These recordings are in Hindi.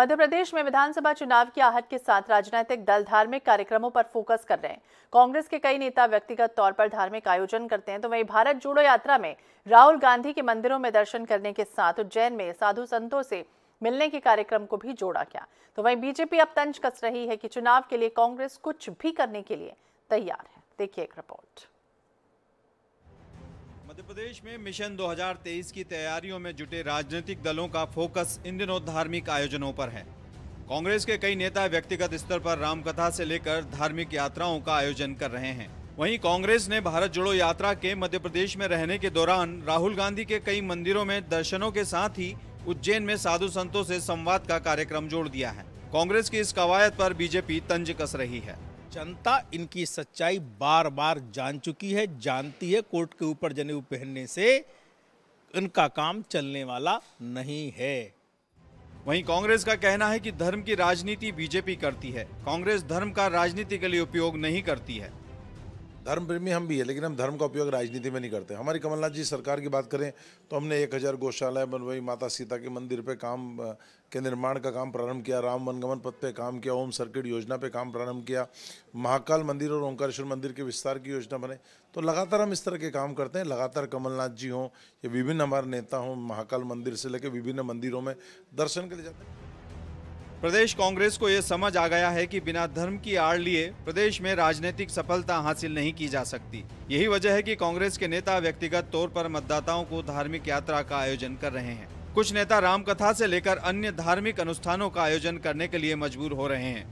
मध्य प्रदेश में विधानसभा चुनाव की आहट के साथ राजनीतिक दल धार्मिक कार्यक्रमों पर फोकस कर रहे हैं कांग्रेस के कई नेता व्यक्तिगत तौर पर धार्मिक आयोजन करते हैं तो वहीं भारत जोड़ो यात्रा में राहुल गांधी के मंदिरों में दर्शन करने के साथ उज्जैन में साधु संतों से मिलने के कार्यक्रम को भी जोड़ा गया तो वहीं बीजेपी अब तंज कस रही है कि चुनाव के लिए कांग्रेस कुछ भी करने के लिए तैयार है देखिए एक रिपोर्ट मध्य प्रदेश में मिशन 2023 की तैयारियों में जुटे राजनीतिक दलों का फोकस इन दिनों धार्मिक आयोजनों पर है कांग्रेस के कई नेता व्यक्तिगत स्तर पर रामकथा से लेकर धार्मिक यात्राओं का आयोजन कर रहे हैं वहीं कांग्रेस ने भारत जोड़ो यात्रा के मध्य प्रदेश में रहने के दौरान राहुल गांधी के कई मंदिरों में दर्शनों के साथ ही उज्जैन में साधु संतों से संवाद का कार्यक्रम जोड़ दिया है कांग्रेस की इस कवायद पर बीजेपी तंज कस रही है जनता इनकी सच्चाई बार बार जान चुकी है जानती है कोर्ट के ऊपर जनेऊ पहनने से इनका काम चलने वाला नहीं है वहीं कांग्रेस का कहना है कि धर्म की राजनीति बीजेपी करती है कांग्रेस धर्म का राजनीति के लिए उपयोग नहीं करती है धर्म प्रेमी हम भी है लेकिन हम धर्म का उपयोग राजनीति में नहीं करते हमारी कमलनाथ जी सरकार की बात करें तो हमने एक हज़ार गौशालाएँ बनवाई माता सीता के मंदिर पे काम के निर्माण का काम प्रारंभ किया राम वनगमन पथ पे काम किया ओम सर्किट योजना पे काम प्रारंभ किया महाकाल मंदिर और ओंकारेश्वर मंदिर के विस्तार की योजना बने तो लगातार हम इस तरह के काम करते हैं लगातार कमलनाथ जी हों या विभिन्न हमारे नेता हों महाकाल मंदिर से लेकर विभिन्न मंदिरों में दर्शन के लिए जाते हैं प्रदेश कांग्रेस को ये समझ आ गया है कि बिना धर्म की आड़ लिए प्रदेश में राजनीतिक सफलता हासिल नहीं की जा सकती यही वजह है कि कांग्रेस के नेता व्यक्तिगत तौर पर मतदाताओं को धार्मिक यात्रा का आयोजन कर रहे हैं कुछ नेता रामकथा से लेकर अन्य धार्मिक अनुष्ठानों का आयोजन करने के लिए मजबूर हो रहे हैं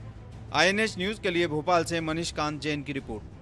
आई न्यूज के लिए भोपाल से मनीष कांत जैन की रिपोर्ट